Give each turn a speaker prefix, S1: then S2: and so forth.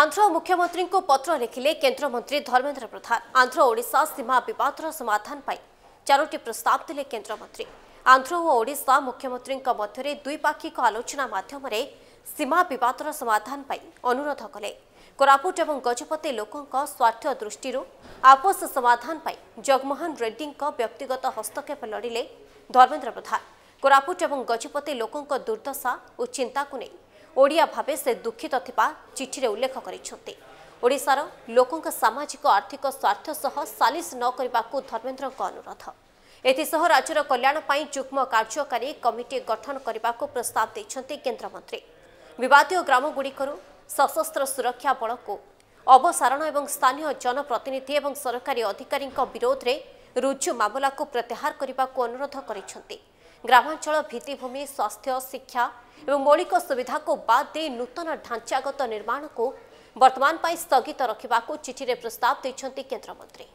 S1: ଆନ୍ଧ୍ର ମୁଖ୍ୟମନ୍ତ୍ରୀଙ୍କୁ ପତ୍ର ଲେଖିଲେ କେନ୍ଦ୍ରମନ୍ତ୍ରୀ ଧର୍ମେନ୍ଦ୍ର ପ୍ରଧାନ ଆନ୍ଧ୍ର ଓଡ଼ିଶା ସୀମା ବିବାଦର ସମାଧାନ ପାଇଁ ଚାରୋଟି ପ୍ରସ୍ତାବ ଦେଲେ କେନ୍ଦ୍ରମନ୍ତ୍ରୀ ଆନ୍ଧ୍ର ଓ ଓଡ଼ିଶା ମୁଖ୍ୟମନ୍ତ୍ରୀଙ୍କ ମଧ୍ୟରେ ଦ୍ୱିପାକ୍ଷିକ ଆଲୋଚନା ମାଧ୍ୟମରେ ସୀମା ବିବାଦର ସମାଧାନ ପାଇଁ ଅନୁରୋଧ କଲେ କୋରାପୁଟ ଏବଂ ଗଜପତି ଲୋକଙ୍କ ସ୍ୱାର୍ଥ ଦୃଷ୍ଟିରୁ ଆପୋଷ ସମାଧାନ ପାଇଁ ଜଗମୋହନ ରେଡ୍ଡୀଙ୍କ ବ୍ୟକ୍ତିଗତ ହସ୍ତକ୍ଷେପ ଲୋଡ଼ିଲେ ଧର୍ମେନ୍ଦ୍ର ପ୍ରଧାନ କୋରାପୁଟ ଏବଂ ଗଜପତି ଲୋକଙ୍କ ଦୁର୍ଦ୍ଦଶା ଓ ଚିନ୍ତାକୁ ନେଇ ଓଡ଼ିଆ ଭାବେ ସେ ଦୁଃଖିତ ଥିବା ଚିଠିରେ ଉଲ୍ଲେଖ କରିଛନ୍ତି ଓଡ଼ିଶାର ଲୋକଙ୍କ ସାମାଜିକ ଆର୍ଥିକ ସ୍ୱାର୍ଥ ସହ ସାଲିସ୍ ନ କରିବାକୁ ଧର୍ମେନ୍ଦ୍ରଙ୍କ ଅନୁରୋଧ ଏଥିସହ ରାଜ୍ୟର କଲ୍ୟାଣ ପାଇଁ ଯୁଗ୍ମ କାର୍ଯ୍ୟକାରୀ କମିଟି ଗଠନ କରିବାକୁ ପ୍ରସ୍ତାବ ଦେଇଛନ୍ତି କେନ୍ଦ୍ରମନ୍ତ୍ରୀ ବିବାଦୀୟ ଗ୍ରାମଗୁଡ଼ିକରୁ ସଶସ୍ତ୍ର ସୁରକ୍ଷା ବଳକୁ ଅବସାରଣ ଏବଂ ସ୍ଥାନୀୟ ଜନପ୍ରତିନିଧି ଏବଂ ସରକାରୀ ଅଧିକାରୀଙ୍କ ବିରୋଧରେ ରୁଜୁ ମାମଲାକୁ ପ୍ରତ୍ୟାହାର କରିବାକୁ ଅନୁରୋଧ କରିଛନ୍ତି ग्रामांचल भित्तिमि स्वास्थ्य शिक्षा एवं मौलिक सुविधाको दे नूतन ढाँचागत निर्माणको बर्तमान स्थगित रखा चिठी प्रस्ताव देखते केन्द्रमन्त्री